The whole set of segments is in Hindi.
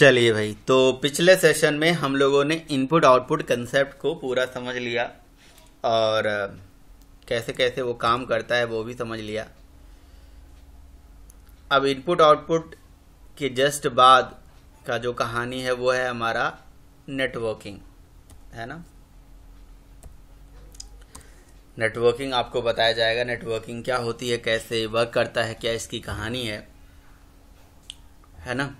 चलिए भाई तो पिछले सेशन में हम लोगों ने इनपुट आउटपुट कंसेप्ट को पूरा समझ लिया और कैसे कैसे वो काम करता है वो भी समझ लिया अब इनपुट आउटपुट के जस्ट बाद का जो कहानी है वो है हमारा नेटवर्किंग है ना नेटवर्किंग आपको बताया जाएगा नेटवर्किंग क्या होती है कैसे वर्क करता है क्या इसकी कहानी है है ना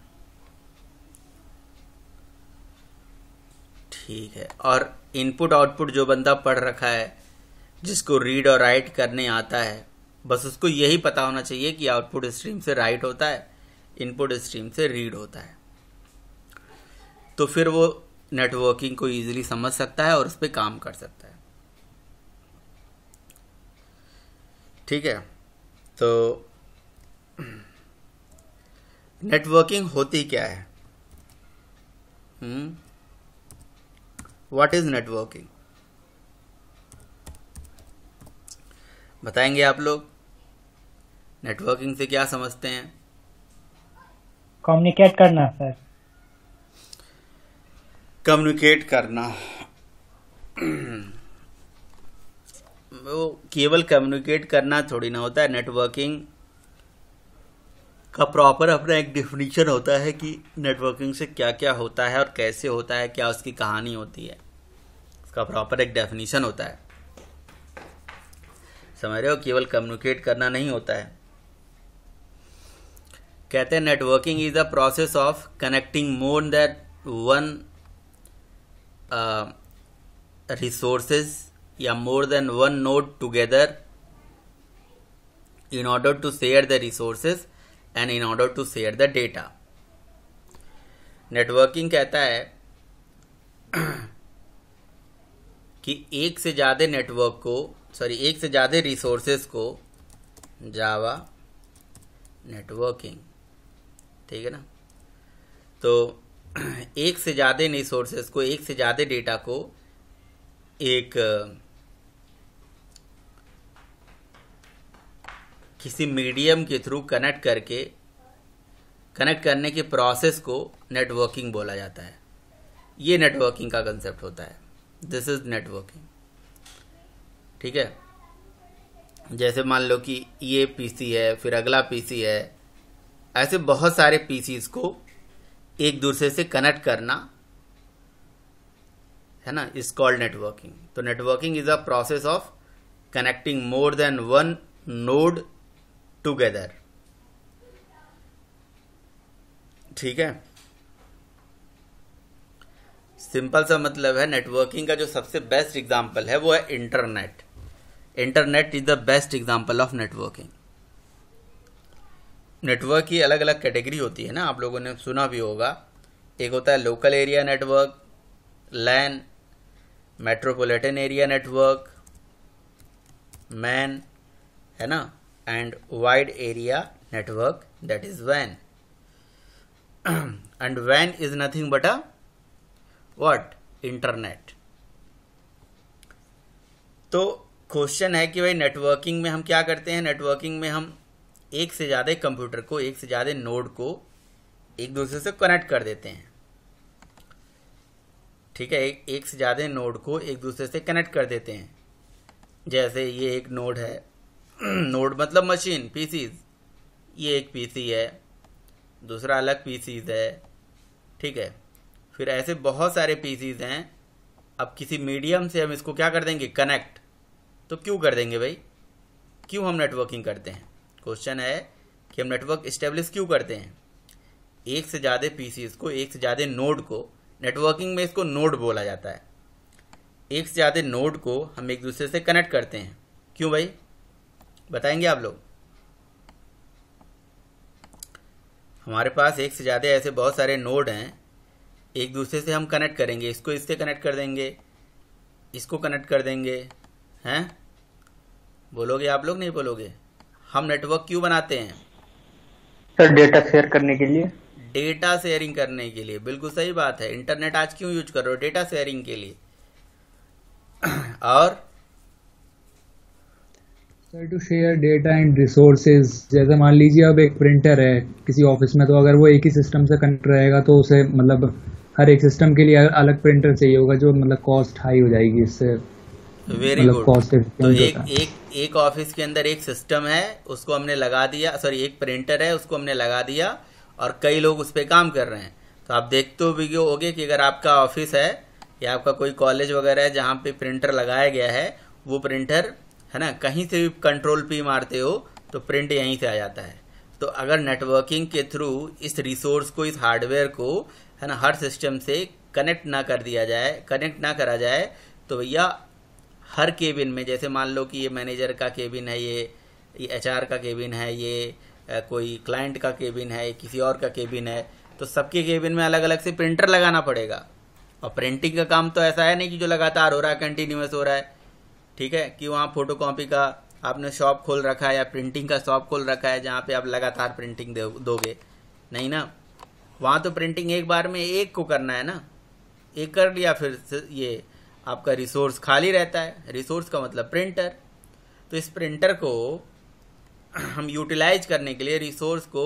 ठीक है और इनपुट आउटपुट जो बंदा पढ़ रखा है जिसको रीड और राइट करने आता है बस उसको यही पता होना चाहिए कि आउटपुट स्ट्रीम से राइट होता है इनपुट स्ट्रीम से रीड होता है तो फिर वो नेटवर्किंग को इजीली समझ सकता है और उस पर काम कर सकता है ठीक है तो नेटवर्किंग होती क्या है हुँ? हम्म? व्हाट इज नेटवर्किंग बताएंगे आप लोग नेटवर्किंग से क्या समझते हैं कम्युनिकेट करना सर कम्युनिकेट करना वो केवल कम्युनिकेट करना थोड़ी ना होता है नेटवर्किंग का प्रॉपर अपना एक डिफिनीशन होता है कि नेटवर्किंग से क्या क्या होता है और कैसे होता है क्या उसकी कहानी होती है उसका प्रॉपर एक डेफिनीशन होता है समझ रहे हो केवल कम्युनिकेट करना नहीं होता है कहते हैं networking is the process of connecting more that one resources या more than one node together in order to share the resources and in order to share the data networking कहता है कि एक से ज़्यादा नेटवर्क को सॉरी एक से ज़्यादा रिसोर्सेज को जावा नेटवर्किंग ठीक है ना तो एक से ज़्यादा रिसोर्सेज को एक से ज़्यादा डेटा को एक किसी मीडियम के थ्रू कनेक्ट करके कनेक्ट करने के प्रोसेस को नेटवर्किंग बोला जाता है ये नेटवर्किंग का कंसेप्ट होता है दिस इज नेटवर्किंग ठीक है जैसे मान लो कि ये पीसी है फिर अगला पीसी है ऐसे बहुत सारे पीसीज को एक दूसरे से कनेक्ट करना है ना इज कॉल्ड नेटवर्किंग तो networking is a process of connecting more than one node together ठीक है सिंपल सा मतलब है नेटवर्किंग का जो सबसे बेस्ट एग्जांपल है वो है internet internet is the best example of networking network की अलग अलग कैटेगरी होती है ना आप लोगों ने सुना भी होगा एक होता है local area network LAN metropolitan area network MAN है ना and wide area network that is WAN. and WAN is nothing but a what? Internet. तो क्वेश्चन है कि भाई नेटवर्किंग में हम क्या करते हैं नेटवर्किंग में हम एक से ज़्यादा कंप्यूटर को एक से ज़्यादा नोड को एक दूसरे से कनेक्ट कर देते हैं ठीक है एक, एक से ज़्यादा नोड को एक दूसरे से कनेक्ट कर देते हैं जैसे ये एक नोड है नोड मतलब मशीन पीसीज ये एक पीसी है दूसरा अलग पीसीज है ठीक है फिर ऐसे बहुत सारे पीसीज हैं अब किसी मीडियम से हम इसको क्या कर देंगे कनेक्ट तो क्यों कर देंगे भाई क्यों हम नेटवर्किंग करते हैं क्वेश्चन है कि हम नेटवर्क इस्टेब्लिश क्यों करते हैं एक से ज़्यादा पीसीज को एक से ज़्यादा नोड को नेटवर्किंग में इसको नोड बोला जाता है एक से ज़्यादा नोड को हम एक दूसरे से कनेक्ट करते हैं क्यों भाई बताएंगे आप लोग हमारे पास एक से ज़्यादा ऐसे बहुत सारे नोड हैं एक दूसरे से हम कनेक्ट करेंगे इसको इससे कनेक्ट कर देंगे इसको कनेक्ट कर देंगे हैं बोलोगे आप लोग नहीं बोलोगे हम नेटवर्क क्यों बनाते हैं सर डेटा शेयर करने के लिए डेटा शेयरिंग करने के लिए बिल्कुल सही बात है इंटरनेट आज क्यों यूज कर रहे हो डेटा शेयरिंग के लिए और to share data and resources जैसे मान लीजिए अब एक प्रिंटर है किसी ऑफिस में तो अगर वो एक ही सिस्टम से कनेक्ट रहेगा तो उसे मतलब हर एक सिस्टम के लिए अलग प्रिंटर चाहिए होगा जो मतलब कॉस्ट हाई हो जाएगी इससे वेरी गुड मतलब तो एक एक एक ऑफिस के अंदर एक सिस्टम है उसको हमने लगा दिया सॉरी एक प्रिंटर है उसको हमने लगा दिया और कई लोग उस पर काम कर रहे हैं तो आप देखते हो भी हो कि अगर आपका ऑफिस है या आपका कोई कॉलेज वगैरह है जहाँ पे प्रिंटर लगाया गया है वो प्रिंटर है ना कहीं से भी कंट्रोल पी मारते हो तो प्रिंट यहीं से आ जाता है तो अगर नेटवर्किंग के थ्रू इस रिसोर्स को इस हार्डवेयर को है ना हर सिस्टम से कनेक्ट ना कर दिया जाए कनेक्ट ना करा जाए तो भैया हर केबिन में जैसे मान लो कि ये मैनेजर का केबिन है ये ये एचआर का केबिन है ये कोई क्लाइंट का केबिन है किसी और का केबिन है तो सबके केबिन में अलग अलग से प्रिंटर लगाना पड़ेगा और प्रिंटिंग का काम तो ऐसा है नहीं कि जो लगातार हो रहा है कंटिन्यूस हो रहा है ठीक है कि वहाँ फोटो कॉपी का आपने शॉप खोल रखा है या प्रिंटिंग का शॉप खोल रखा है जहाँ पे आप लगातार प्रिंटिंग दोगे नहीं ना वहाँ तो प्रिंटिंग एक बार में एक को करना है ना एक कर लिया फिर ये आपका रिसोर्स खाली रहता है रिसोर्स का मतलब प्रिंटर तो इस प्रिंटर को हम यूटिलाइज करने के लिए रिसोर्स को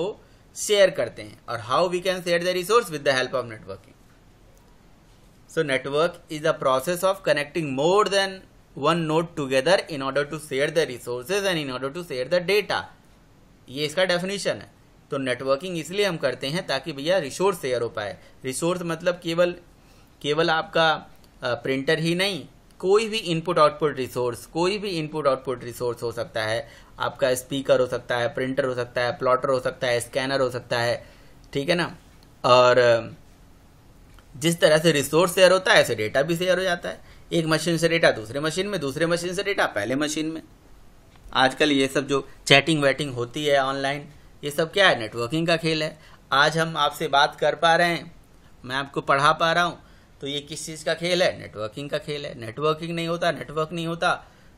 शेयर करते हैं और how we can share the resource with the help of networking so network is the process of connecting more than one node together in order to share the resources and in order to share the data ये इसका डेफिनेशन है तो नेटवर्किंग इसलिए हम करते हैं ताकि भैया रिसोर्स शेयर हो पाए रिसोर्स मतलब केवल केवल आपका प्रिंटर ही नहीं कोई भी इनपुट आउटपुट रिसोर्स कोई भी इनपुट आउटपुट रिसोर्स हो सकता है आपका स्पीकर हो सकता है प्रिंटर हो सकता है प्लॉटर हो सकता है स्कैनर हो सकता है ठीक है ना और जिस तरह से रिसोर्स शेयर होता है ऐसे डेटा भी शेयर हो जाता है एक मशीन से डेटा दूसरे मशीन में दूसरे मशीन से डेटा पहले मशीन में आजकल ये सब जो चैटिंग वैटिंग होती है ऑनलाइन ये सब क्या है नेटवर्किंग का खेल है आज हम आपसे बात कर पा रहे हैं मैं आपको पढ़ा पा रहा हूँ तो ये किस चीज़ का खेल है नेटवर्किंग का खेल है नेटवर्किंग नहीं होता नेटवर्क नहीं होता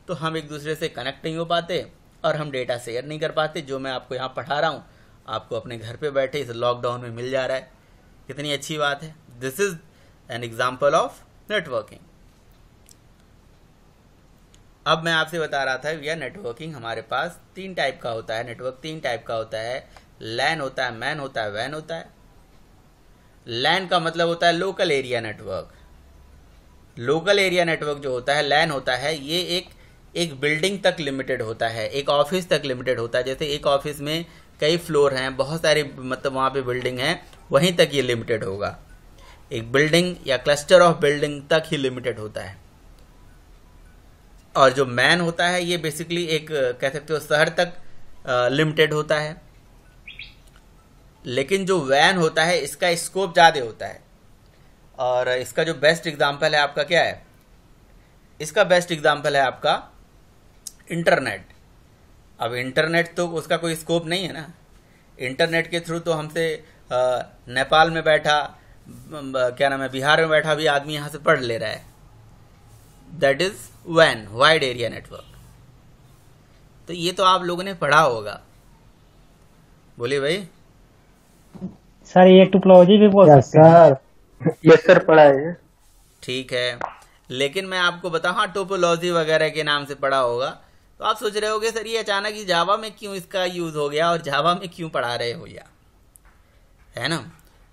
तो हम एक दूसरे से कनेक्ट नहीं हो पाते और हम डेटा शेयर नहीं कर पाते जो मैं आपको यहाँ पढ़ा रहा हूँ आपको अपने घर पे बैठे इस लॉकडाउन में मिल जा रहा है कितनी अच्छी बात है this is an example of networking अब मैं आपसे बता रहा था भैया नेटवर्किंग हमारे पास तीन टाइप का होता है नेटवर्क तीन टाइप का होता है लैन होता है मैन होता है वैन होता है लैन का मतलब होता है local area network local area network जो होता है लैन होता है ये एक एक बिल्डिंग तक लिमिटेड होता है एक ऑफिस तक लिमिटेड होता है जैसे एक ऑफिस में कई फ्लोर हैं बहुत सारी मतलब वहाँ पे बिल्डिंग है वहीं तक ये लिमिटेड होगा एक बिल्डिंग या क्लस्टर ऑफ बिल्डिंग तक ही लिमिटेड होता है और जो मैन होता है ये बेसिकली एक कह सकते हो शहर तक लिमिटेड होता है लेकिन जो वैन होता है इसका स्कोप ज़्यादा होता है और इसका जो बेस्ट एग्जाम्पल है आपका क्या है इसका बेस्ट एग्जाम्पल है आपका इंटरनेट अब इंटरनेट तो उसका कोई स्कोप नहीं है ना इंटरनेट के थ्रू तो हमसे नेपाल में बैठा क्या नाम है बिहार में बैठा भी आदमी यहाँ से पढ़ ले रहा है दैट इज़ वैन वाइड एरिया नेटवर्क तो ये तो आप लोगों ने पढ़ा होगा बोलिए भाई सर ये टुकलॉजी भी बोल सकते हैं सर यस सर पढ़ा है ठीक है लेकिन मैं आपको बता हाँ टोपोलॉजी वगैरह के नाम से पढ़ा होगा तो आप सोच रहे होगे सर ये अचानक ही जावा में क्यों इसका यूज हो गया और जावा में क्यों पढ़ा रहे हो या है ना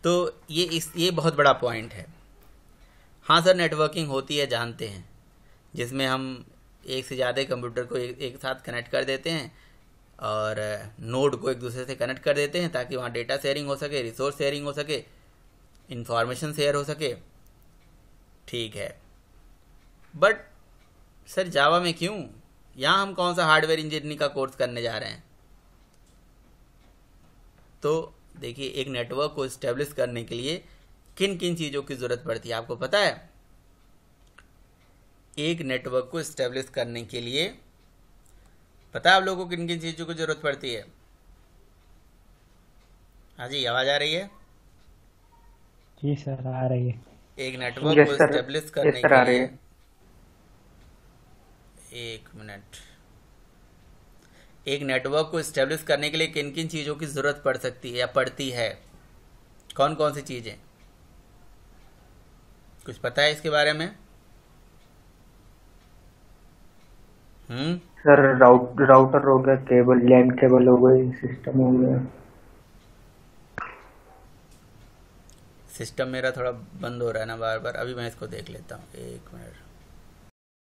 तो ये इस ये बहुत बड़ा पॉइंट है हाँ सर नेटवर्किंग होती है जानते हैं जिसमें हम एक से ज़्यादा कंप्यूटर को एक, एक साथ कनेक्ट कर देते हैं और नोड को एक दूसरे से कनेक्ट कर देते हैं ताकि वहाँ डेटा शेयरिंग हो सके रिसोर्स शेयरिंग हो सके इंफॉर्मेशन शेयर हो सके ठीक है बट सर जावा में क्यों यहाँ हम कौन सा हार्डवेयर इंजीनियरिंग का कोर्स करने जा रहे हैं तो देखिए एक नेटवर्क को इस्टेब्लिश करने के लिए किन किन चीज़ों की ज़रूरत पड़ती है आपको पता है एक नेटवर्क को इस्टेब्लिश करने के लिए पता है आप लोगों को किन किन चीज़ों की ज़रूरत पड़ती है हाँ जी आवाज़ आ रही है जी सर आ रही है एक नेटवर्क को स्टेब्लिश करने के लिए एक मिनट एक नेटवर्क को स्टेब्लिश करने के लिए किन किन चीज़ों की ज़रूरत पड़ सकती है या पड़ती है कौन कौन सी चीज़ें कुछ पता है इसके बारे में सर राउट राउटर हो गया केबल लैंड केबल हो गई सिस्टम हो गया सिस्टम मेरा थोड़ा बंद हो रहा है ना बार बार अभी मैं इसको देख लेता हूँ एक मिनट